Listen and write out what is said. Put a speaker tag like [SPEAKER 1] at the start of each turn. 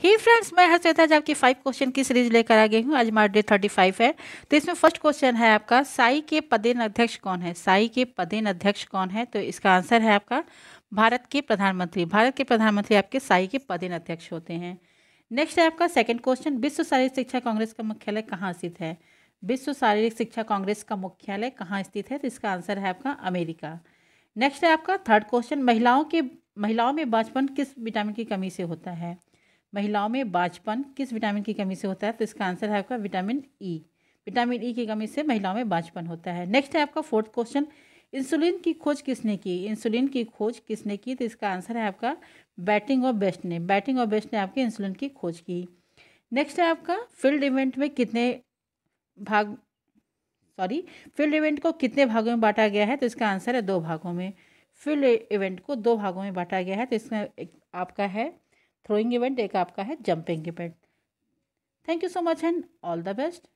[SPEAKER 1] ही friends मैं हर श्वेता आपकी five question की सीरीज लेकर आ गई हूँ आज हमारा डेट थर्टी फाइव है तो इसमें फर्स्ट क्वेश्चन है आपका साई के पदेन अध्यक्ष कौन है साई के पदेन अध्यक्ष कौन है तो इसका आंसर है आपका भारत के प्रधानमंत्री भारत के प्रधानमंत्री आपके साई के पदेन अध्यक्ष होते हैं नेक्स्ट है आपका सेकेंड क्वेश्चन विश्व शारीरिक शिक्षा कांग्रेस का मुख्यालय कहाँ स्थित है विश्व शारीरिक शिक्षा कांग्रेस का मुख्यालय कहाँ स्थित है तो इसका आंसर है आपका अमेरिका नेक्स्ट है आपका थर्ड क्वेश्चन महिलाओं के महिलाओं में बचपन किस विटामिन की कमी से होता है महिलाओं में बाजपन किस विटामिन की कमी से होता है तो इसका आंसर है आपका vitamin E e. Vitamin E e की कमी से महिलाओं में बाजपन होता है नेक्स्ट है आपका फोर्थ क्वेश्चन इंसुलिन की खोज किसने की इंसुलिन की खोज किसने की तो इसका आंसर है आपका बैटिंग और बेस्ट ने बैटिंग और बेस्ट ने आपके इंसुलिन की खोज की नेक्स्ट है आपका फील्ड इवेंट में कितने भाग सॉरी फील्ड इवेंट को कितने भागों में बांटा गया है तो इसका आंसर है दो भागों में फील्ड इवेंट को दो भागों में बांटा गया है तो इसका आपका है थ्रोइंग इवेंट एक आपका है jumping event thank you so much and all the best